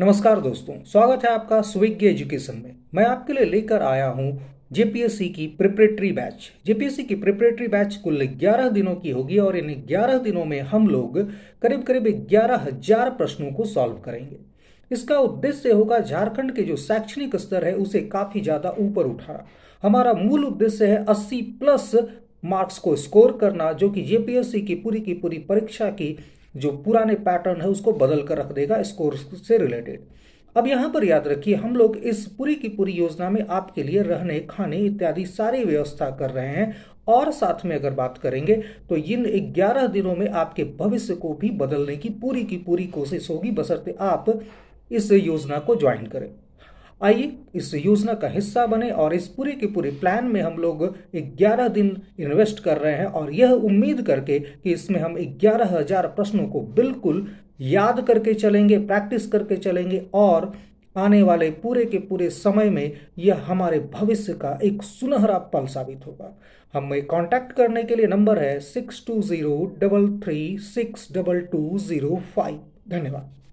नमस्कार दोस्तों स्वागत है आपका स्विग्गी एजुकेशन में मैं आपके लिए लेकर आया हूँ जेपीएससी की प्रिपरेटरी बैच जेपीएससी की प्रिपरेटरी बैच कुल 11 दिनों की होगी और इन 11 दिनों में हम लोग करीब करीब ग्यारह हजार प्रश्नों को सॉल्व करेंगे इसका उद्देश्य होगा झारखंड के जो शैक्षणिक स्तर है उसे काफी ज्यादा ऊपर उठाना हमारा मूल उद्देश्य है 80 प्लस मार्क्स को स्कोर करना जो कि जेपीएससी की पूरी की पूरी परीक्षा की जो पुराने पैटर्न है उसको बदल कर रख देगा इस कोर्स से रिलेटेड अब यहाँ पर याद रखिए हम लोग इस पूरी की पूरी योजना में आपके लिए रहने खाने इत्यादि सारी व्यवस्था कर रहे हैं और साथ में अगर बात करेंगे तो इन 11 दिनों में आपके भविष्य को भी बदलने की पूरी की पूरी कोशिश होगी बसरते आप इस योजना को ज्वाइन करें आइए इस योजना का हिस्सा बने और इस पूरे के पूरे प्लान में हम लोग 11 दिन इन्वेस्ट कर रहे हैं और यह उम्मीद करके कि इसमें हम ग्यारह हजार प्रश्नों को बिल्कुल याद करके चलेंगे प्रैक्टिस करके चलेंगे और आने वाले पूरे के पूरे समय में यह हमारे भविष्य का एक सुनहरा पल साबित होगा हमें कांटेक्ट करने के लिए नंबर है six two zero double three six double two zero five धन्यवाद